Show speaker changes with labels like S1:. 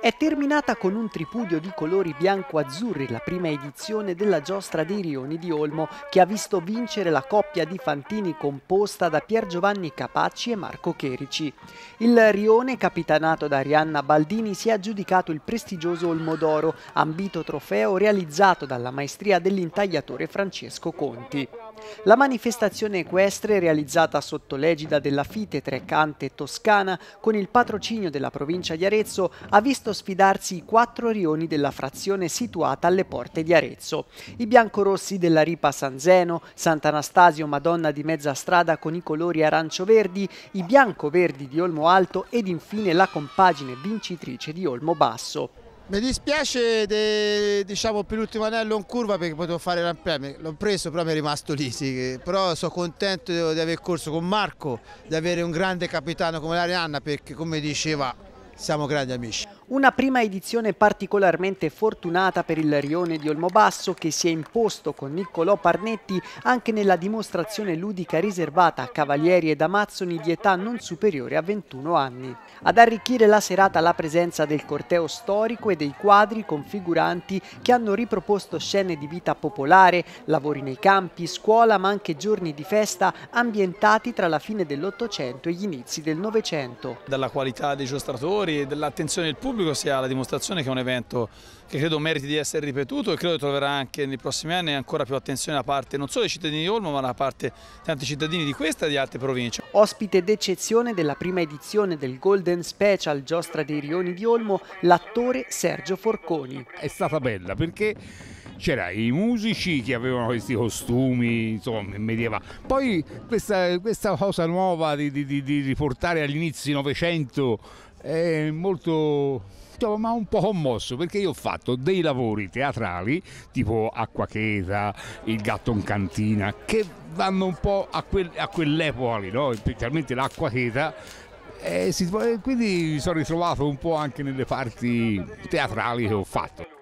S1: È terminata con un tripudio di colori bianco-azzurri la prima edizione della giostra dei Rioni di Olmo, che ha visto vincere la coppia di Fantini composta da Pier Giovanni Capacci e Marco Cherici. Il Rione, capitanato da Arianna Baldini, si è aggiudicato il prestigioso Olmo d'Oro, ambito trofeo realizzato dalla maestria dell'intagliatore Francesco Conti. La manifestazione equestre realizzata sotto l'egida della Fite Trecante Toscana con il patrocinio della provincia di Arezzo ha visto sfidarsi i quattro rioni della frazione situata alle porte di Arezzo. I biancorossi della Ripa San Zeno, Sant'Anastasio Madonna di Mezza Strada con i colori arancio-verdi, i bianco-verdi di Olmo Alto ed
S2: infine la compagine vincitrice di Olmo Basso. Mi dispiace de, diciamo, per l'ultimo anello in curva perché potevo fare Gran Premio, l'ho preso però mi è rimasto lì, sì. però sono contento di, di, aver corso con Marco, di avere un grande capitano come l'Arianna perché come diceva siamo grandi amici. Una prima edizione
S1: particolarmente fortunata per il Rione di Olmobasso che si è imposto con Niccolò Parnetti anche nella dimostrazione ludica riservata a cavalieri ed amazzoni di età non superiore a 21 anni. Ad arricchire la serata la presenza del corteo storico e dei quadri configuranti che hanno riproposto scene di vita popolare, lavori nei campi, scuola ma anche giorni di festa ambientati tra la fine dell'Ottocento e gli inizi del Novecento.
S3: Dalla qualità dei giostratori e dell'attenzione del pubblico pubblico sia la dimostrazione che è un evento che credo meriti di essere ripetuto e credo troverà anche nei prossimi anni ancora più attenzione da parte non solo dei cittadini di Olmo ma da parte di tanti cittadini di questa e di altre province.
S1: Ospite d'eccezione della prima edizione del
S4: Golden Special Giostra dei Rioni di Olmo l'attore Sergio Forconi. È stata bella perché c'era i musici che avevano questi costumi insomma medievali poi questa, questa cosa nuova di, di, di riportare agli inizi del novecento è molto diciamo, ma un po' commosso perché io ho fatto dei lavori teatrali tipo Acqua Cheta, Il gatto in cantina che vanno un po' a, quel, a quell'epoca lì, no? specialmente l'Acqua Cheta e eh, si, eh, quindi mi sono ritrovato un po' anche nelle parti teatrali che ho fatto.